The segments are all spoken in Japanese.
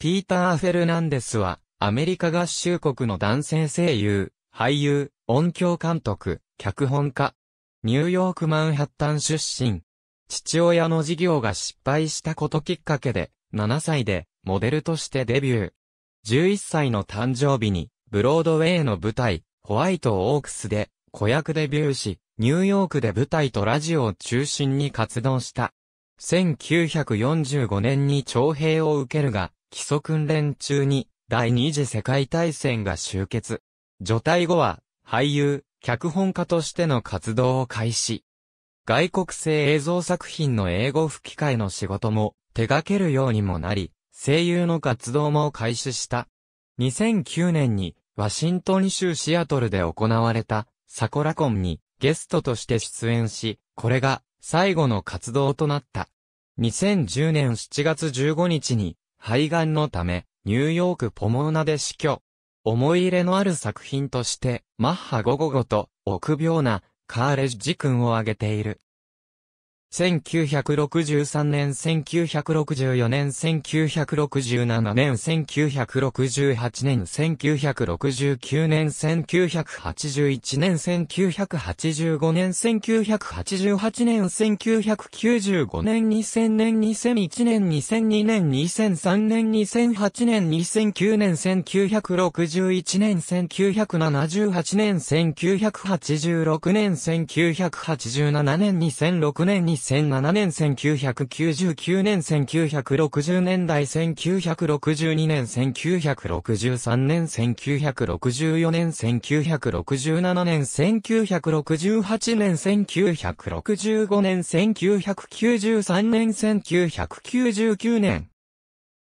ピーター・フェルナンデスは、アメリカ合衆国の男性声優、俳優、音響監督、脚本家。ニューヨークマンハッタン出身。父親の事業が失敗したこときっかけで、7歳で、モデルとしてデビュー。11歳の誕生日に、ブロードウェイの舞台、ホワイト・オークスで、子役デビューし、ニューヨークで舞台とラジオを中心に活動した。1945年に徴兵を受けるが、基礎訓練中に第二次世界大戦が終結。除隊後は俳優、脚本家としての活動を開始。外国製映像作品の英語吹き替えの仕事も手掛けるようにもなり、声優の活動も開始した。2009年にワシントン州シアトルで行われたサコラコンにゲストとして出演し、これが最後の活動となった。2010年7月15日に肺がんのため、ニューヨークポモーナで死去。思い入れのある作品として、マッハ555と、臆病な、カーレジ君を挙げている。1963年、1964年、1967年、1968年、1969年、1981年、1985年、1988年、1995年、2000年、2001年、2002年、2003年、2008年、2009年、1961年、1978年、1986年、1987年、2006年、2007年1999年1960年代1962年1963年1964年1967年1968年1965年1993年1999年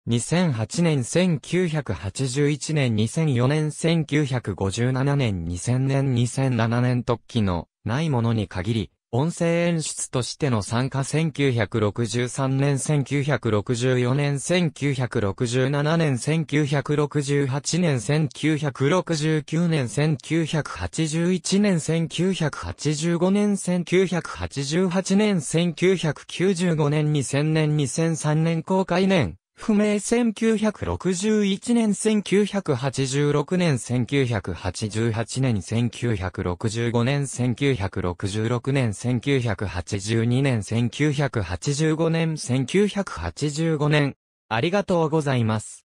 2008年1981年2004年1957年2000年2007年突起のないものに限り音声演出としての参加1963年1964年1967年1968年1969年1981年1985年1988年1995年2000年2003年公開年不明1961年1986年1988年1965年1966年1982年1985年1985年ありがとうございます。